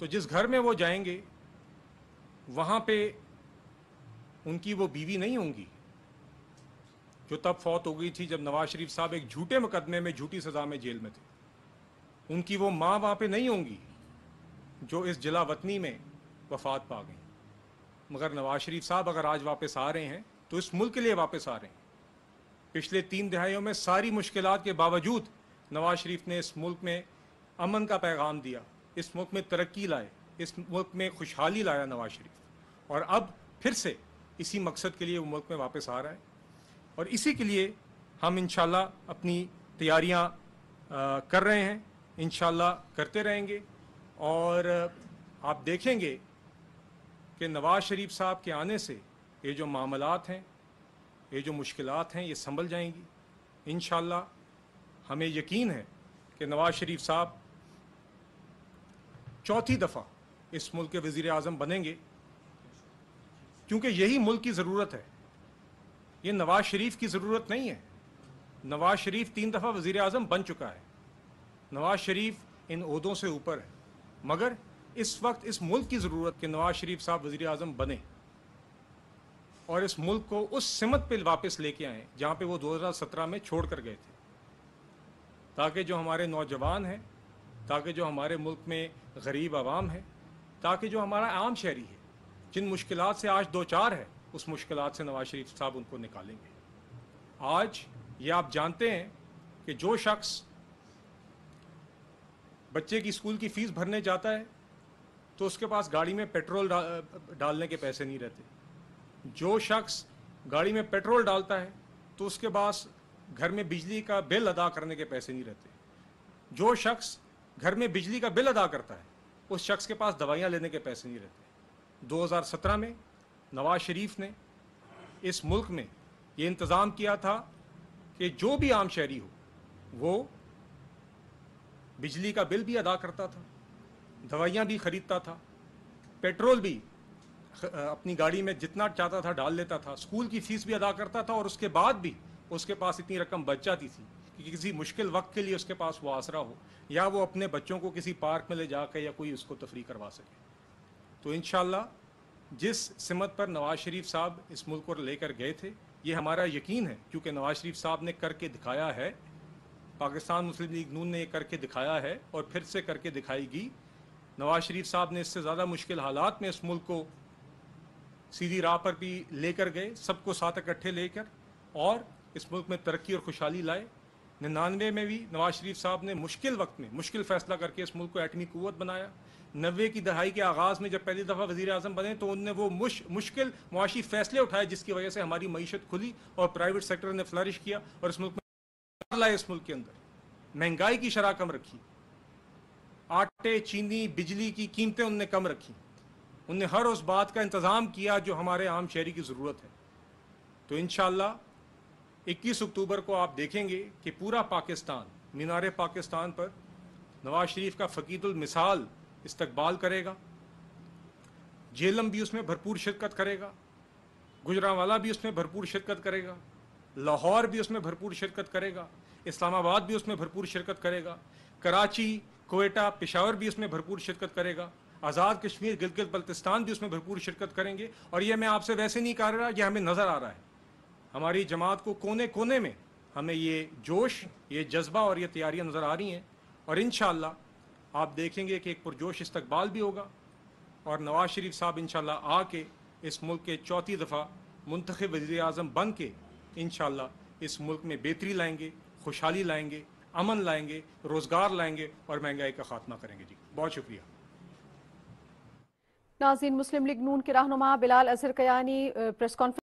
तो जिस घर में वो जाएंगे वहाँ पे उनकी वो बीवी नहीं होंगी जो तब फौत हो गई थी जब नवाज शरीफ साहब एक झूठे मुकदमे में झूठी सजा में जेल में थे उनकी वो माँ वहाँ पे नहीं होंगी जो इस जिला वतनी में वफात पा गई मगर नवाज शरीफ साहब अगर आज वापस आ रहे हैं तो इस मुल्क के लिए वापस आ रहे हैं पिछले तीन दहाइयों में सारी मुश्किल के बावजूद नवाज शरीफ ने इस मुल्क में अमन का पैगाम दिया इस मुल्क में तरक्की लाए इस मुल्क में खुशहाली लाया नवाज शरीफ और अब फिर से इसी मकसद के लिए वो मुल्क में वापस आ रहा है और इसी के लिए हम इन अपनी तैयारियाँ कर रहे हैं इन करते रहेंगे और आप देखेंगे कि नवाज शरीफ साहब के आने से ये जो मामलात हैं ये जो मुश्किल हैं ये संभल जाएंगी इन हमें यकीन है कि नवाज शरीफ साहब चौथी दफ़ा इस मुल्क के वजीर अजम बनेंगे क्योंकि यही मुल्क की ज़रूरत है ये नवाज शरीफ की ज़रूरत नहीं है नवाज शरीफ तीन दफ़ा वज़ी अजम बन चुका है नवाज शरीफ इन उहदों से ऊपर है मगर इस वक्त इस मुल्क की ज़रूरत कि नवाज शरीफ साहब वज़ी अजम बने और इस मुल्क को उस सिमत पर वापस लेके आएँ जहाँ पर वो दो हज़ार सत्रह में छोड़ कर गए थे ताकि जो हमारे नौजवान हैं ताकि जो हमारे मुल्क में गरीब आवाम है ताकि जो हमारा आम शहरी है जिन मुश्किल से आज दो चार है उस मुश्किल से नवाज शरीफ साहब उनको निकालेंगे आज ये आप जानते हैं कि जो शख्स बच्चे की स्कूल की फ़ीस भरने जाता है तो उसके पास गाड़ी में पेट्रोल डा, डालने के पैसे नहीं रहते जो शख्स गाड़ी में पेट्रोल डालता है तो उसके पास घर में बिजली का बिल अदा करने के पैसे नहीं रहते जो शख्स घर में बिजली का बिल अदा करता है उस शख्स के पास दवाइयाँ लेने के पैसे नहीं रहते 2017 में नवाज शरीफ ने इस मुल्क में ये इंतज़ाम किया था कि जो भी आम शहरी हो वो बिजली का बिल भी अदा करता था दवाइयाँ भी ख़रीदता था पेट्रोल भी अपनी गाड़ी में जितना चाहता था डाल लेता था स्कूल की फ़ीस भी अदा करता था और उसके बाद भी उसके पास इतनी रकम बच जाती थी कि किसी मुश्किल वक्त के लिए उसके पास वो आसरा हो या वो अपने बच्चों को किसी पार्क में ले जाकर या कोई उसको तफरी करवा सके तो इन जिस सिमत पर नवाज शरीफ साहब इस मुल्क को लेकर गए थे ये हमारा यकीन है क्योंकि नवाज शरीफ साहब ने करके दिखाया है पाकिस्तान मुस्लिम लीग नून ने ये करके दिखाया है और फिर से करके दिखाएगी नवाज शरीफ साहब ने इससे ज़्यादा मुश्किल हालात में इस मुल्क को सीधी राह पर भी लेकर गए सबको साथ इकट्ठे लेकर और इस मुल्क में तरक्की और खुशहाली लाए निन्यानवे में भी नवाज शरीफ साहब ने मुश्किल वक्त में मुश्किल फैसला करके इस मुल्क को एटमी कुत बनाया नबे की दहाई के आगाज़ में जब पहली दफ़ा वजी अजम बने तो उनने वो मुश मुश्किल मुआशी फैसले उठाए जिसकी वजह से हमारी मीशत खुली और प्राइवेट सेक्टर ने फ्लारिश किया और इस मुल्क में लाए इस मुल्क के अंदर महंगाई की शराह कम रखी आटे चीनी बिजली की कीमतें उनने कम रखी उनने हर उस बात का इंतज़ाम किया जो हमारे आम शहरी की ज़रूरत है तो इन 21 अक्टूबर को आप देखेंगे कि पूरा पाकिस्तान मीनार पाकिस्तान पर नवाज शरीफ का फ़कीदुल मिसाल इस्तकबाल करेगा जेलम भी उसमें भरपूर शिरकत करेगा गुजरावाला भी उसमें भरपूर शिरकत करेगा लाहौर भी उसमें भरपूर शिरकत करेगा इस्लामाबाद भी उसमें भरपूर शिरकत करेगा कराची कोयटा पिशावर भी उसमें भरपूर शिरकत करेगा आज़ाद कश्मीर गिलगित बल्तिस्तान भी उसमें भरपूर शिरकत करेंगे और यह मैं आपसे वैसे नहीं कह रहा यह हमें नज़र आ रहा है हमारी जमात को कोने कोने में हमें ये जोश ये जज्बा और ये तैयारियाँ नज़र आ रही हैं और इन आप देखेंगे कि एक पुरजोश इस्तबाल भी होगा और नवाज शरीफ साहब इन शाह आके इस मुल्क के चौथी दफ़ा मंतखब वजी अजम बन के इन इस मुल्क में बेहतरी लाएंगे खुशहाली लाएंगे अमन लाएंगे रोज़गार लाएंगे और महंगाई का खात्मा करेंगे जी बहुत शुक्रिया नाजीन मुस्लिम लीग नून के रहनुमा बिलाल अजहर कयानी प्रेस कॉन्फ्रेंस